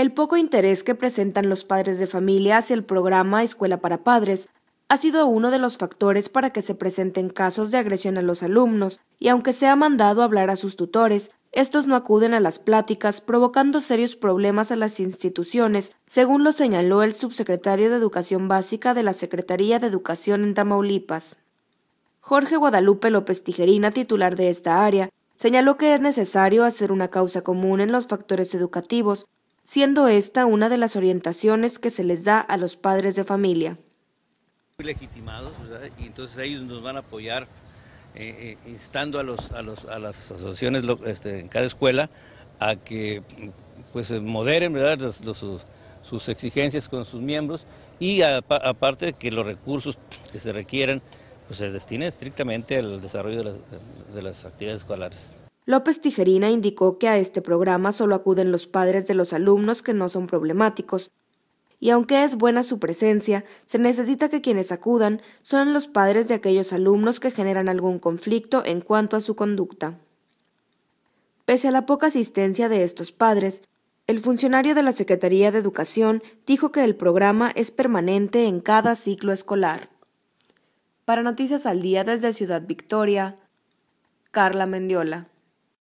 El poco interés que presentan los padres de familia hacia el programa Escuela para Padres ha sido uno de los factores para que se presenten casos de agresión a los alumnos, y aunque se ha mandado hablar a sus tutores, estos no acuden a las pláticas, provocando serios problemas a las instituciones, según lo señaló el subsecretario de Educación Básica de la Secretaría de Educación en Tamaulipas. Jorge Guadalupe López Tijerina, titular de esta área, señaló que es necesario hacer una causa común en los factores educativos siendo esta una de las orientaciones que se les da a los padres de familia. Muy legitimados, ¿verdad? y entonces ellos nos van a apoyar eh, eh, instando a, los, a, los, a las asociaciones este, en cada escuela a que pues moderen ¿verdad? sus, exigencias con sus miembros y aparte de que los recursos que se requieran pues se destinen estrictamente al desarrollo de las actividades escolares. López Tijerina indicó que a este programa solo acuden los padres de los alumnos que no son problemáticos, y aunque es buena su presencia, se necesita que quienes acudan sean los padres de aquellos alumnos que generan algún conflicto en cuanto a su conducta. Pese a la poca asistencia de estos padres, el funcionario de la Secretaría de Educación dijo que el programa es permanente en cada ciclo escolar. Para Noticias al Día desde Ciudad Victoria, Carla Mendiola.